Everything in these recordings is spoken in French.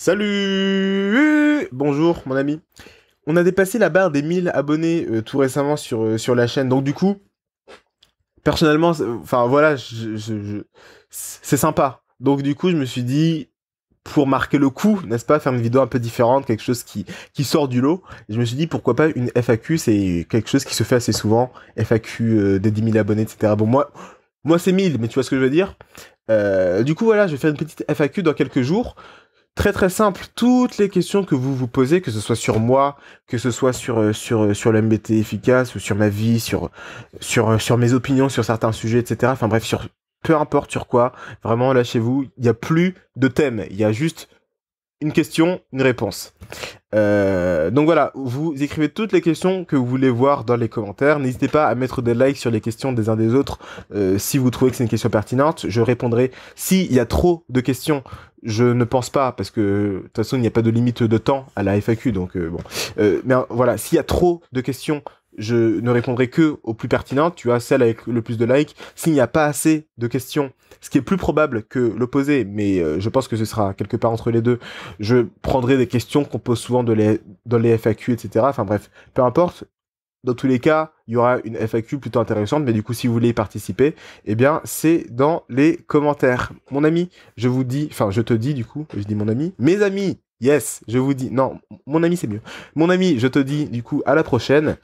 Salut Bonjour mon ami. On a dépassé la barre des 1000 abonnés euh, tout récemment sur, euh, sur la chaîne. Donc du coup, personnellement, enfin voilà, c'est sympa. Donc du coup, je me suis dit, pour marquer le coup, n'est-ce pas, faire une vidéo un peu différente, quelque chose qui, sort du lot. je me suis dit, pourquoi pas une FAQ, c'est quelque chose qui se fait assez souvent, FAQ euh, des 10 000 abonnés, etc. Bon, moi, moi c'est 1000, mais tu vois ce que je veux dire. du coup, voilà, je vais faire une petite FAQ dans quelques jours très très simple. Toutes les questions que vous vous posez, que ce soit sur moi, que ce soit sur euh, sur euh, sur l'MBT efficace ou sur ma vie, sur sur euh, sur mes opinions sur certains sujets, etc. Enfin bref, sur peu importe sur quoi, vraiment lâchez-vous. Il n'y a plus de thème. Il y a juste une question, une réponse. Euh, donc voilà, vous écrivez toutes les questions que vous voulez voir dans les commentaires. N'hésitez pas à mettre des likes sur les questions des uns des autres euh, si vous trouvez que c'est une question pertinente. Je répondrai. S'il y a trop de questions, je ne pense pas parce que de toute façon il n'y a pas de limite de temps à la FAQ. Donc euh, bon, mais hein, voilà, s'il y a trop de questions je ne répondrai que aux plus pertinentes, tu as celle avec le plus de likes. S'il n'y a pas assez de questions, ce qui est plus probable que l'opposé, mais euh, je pense que ce sera quelque part entre les deux, je prendrai des questions qu'on pose souvent de les, dans les FAQ, etc. Enfin bref, peu importe. Dans tous les cas, il y aura une FAQ plutôt intéressante, mais du coup, si vous voulez y participer, eh bien, c'est dans les commentaires. Mon ami, je vous dis, enfin, je te dis du coup, je dis mon ami, mes amis, Yes, je vous dis. Non, mon ami, c'est mieux. Mon ami, je te dis du coup à la prochaine.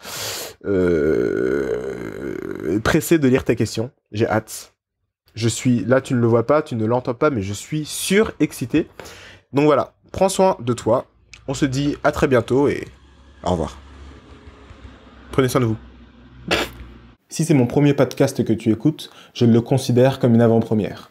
Euh, pressé de lire ta question, J'ai hâte. Je suis là, tu ne le vois pas, tu ne l'entends pas, mais je suis surexcité. Donc voilà, prends soin de toi. On se dit à très bientôt et au revoir. Prenez soin de vous. Si c'est mon premier podcast que tu écoutes, je le considère comme une avant-première.